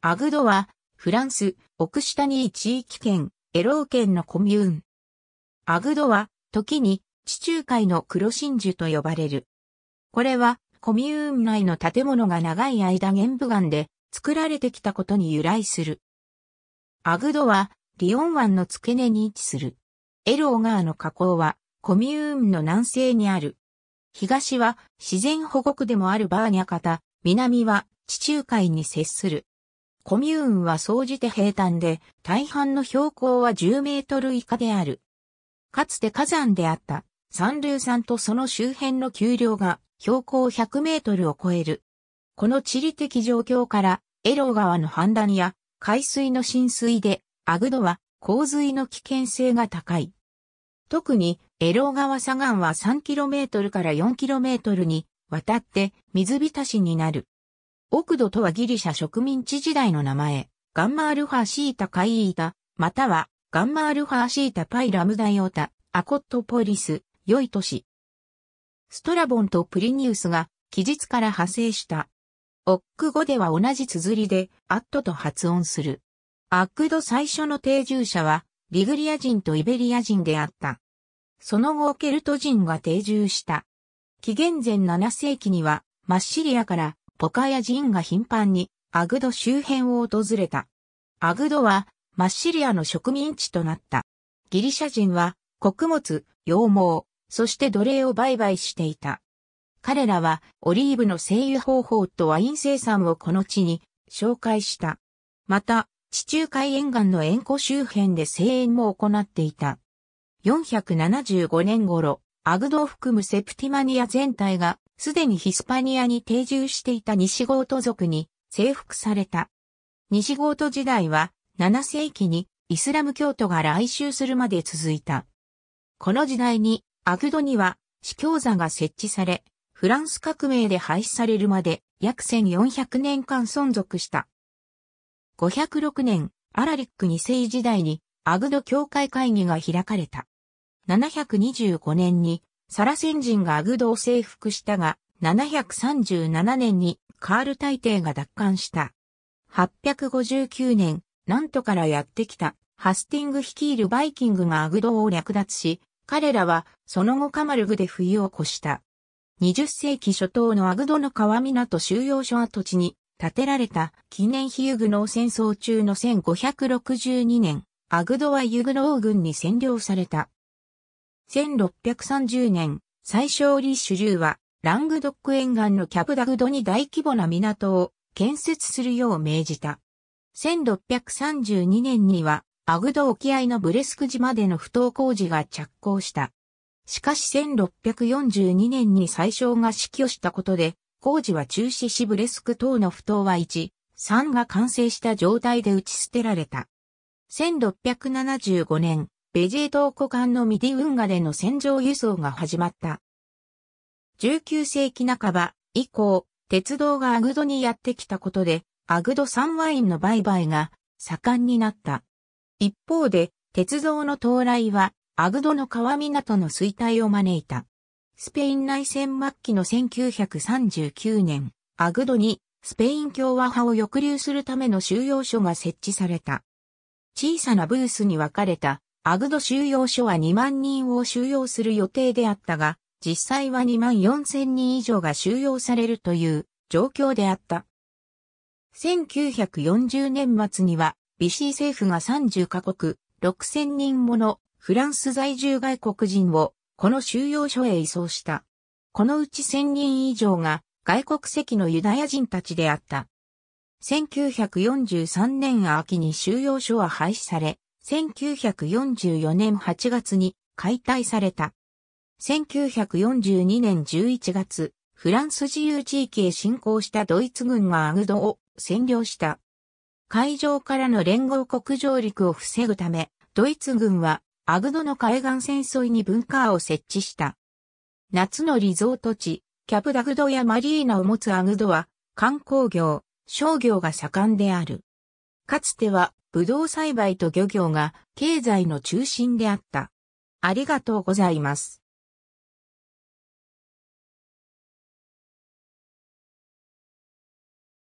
アグドは、フランス、オクシタニー地域圏、エロー圏のコミューン。アグドは、時に、地中海の黒真珠と呼ばれる。これは、コミューン内の建物が長い間玄武岩で作られてきたことに由来する。アグドは、リオン湾の付け根に位置する。エロー川の河口は、コミューンの南西にある。東は、自然保護区でもあるバーニャカタ、南は、地中海に接する。コミューンは総じて平坦で、大半の標高は10メートル以下である。かつて火山であった三流山とその周辺の丘陵が標高100メートルを超える。この地理的状況からエロー川の氾濫や海水の浸水でアグドは洪水の危険性が高い。特にエロー川左岸は3トルから4トルにわたって水浸しになる。奥土とはギリシャ植民地時代の名前、ガンマアルファシータカイータ、またはガンマアルファシータパイラムダイオタ、アコットポリス、良い都市。ストラボンとプリニウスが記述から派生した。オック語では同じ綴りで、アットと発音する。アックド最初の定住者は、リグリア人とイベリア人であった。その後、ケルト人が定住した。紀元前7世紀には、マッシリアからポカヤ人が頻繁にアグド周辺を訪れた。アグドはマッシリアの植民地となった。ギリシャ人は穀物、羊毛、そして奴隷を売買していた。彼らはオリーブの精油方法とワイン生産をこの地に紹介した。また、地中海沿岸の塩湖周辺で声援も行っていた。475年頃、アグドを含むセプティマニア全体が、すでにヒスパニアに定住していた西ゴート族に征服された。西ゴート時代は、7世紀にイスラム教徒が来襲するまで続いた。この時代に、アグドには、司教座が設置され、フランス革命で廃止されるまで約1400年間存続した。506年、アラリック2世時代にアグド教会会議が開かれた。725年にサラセン人がアグドを征服したが、737年にカール大帝が奪還した。859年、なんとからやってきたハスティング率いるバイキングがアグドを略奪し、彼らはその後カマルグで冬を越した。20世紀初頭のアグドの川港収容所跡地に建てられた記念碑ユグノー戦争中の1562年、アグドはユグノー軍に占領された。1630年、最小リシ主流は、ラングドック沿岸のキャブダグドに大規模な港を建設するよう命じた。1632年には、アグド沖合のブレスク島での不当工事が着工した。しかし1642年に最小が死去したことで、工事は中止しブレスク等の不当は1、3が完成した状態で打ち捨てられた。1675年、ベジー島湖間のミディ運河での戦場輸送が始まった。19世紀半ば以降、鉄道がアグドにやってきたことで、アグド産ワインの売買が盛んになった。一方で、鉄道の到来は、アグドの川港の衰退を招いた。スペイン内戦末期の1939年、アグドにスペイン共和派を抑留するための収容所が設置された。小さなブースに分かれたアグド収容所は2万人を収容する予定であったが、実際は2万4千人以上が収容されるという状況であった。1940年末には、ビシー政府が30カ国、6千人ものフランス在住外国人をこの収容所へ移送した。このうち1000人以上が外国籍のユダヤ人たちであった。1943年秋に収容所は廃止され、1944年8月に解体された。1942年11月、フランス自由地域へ侵攻したドイツ軍がアグドを占領した。海上からの連合国上陸を防ぐため、ドイツ軍はアグドの海岸戦争に文化を設置した。夏のリゾート地、キャプダグドやマリーナを持つアグドは、観光業、商業が盛んである。かつては、ぶどう栽培と漁業が経済の中心であった。ありがとうございます。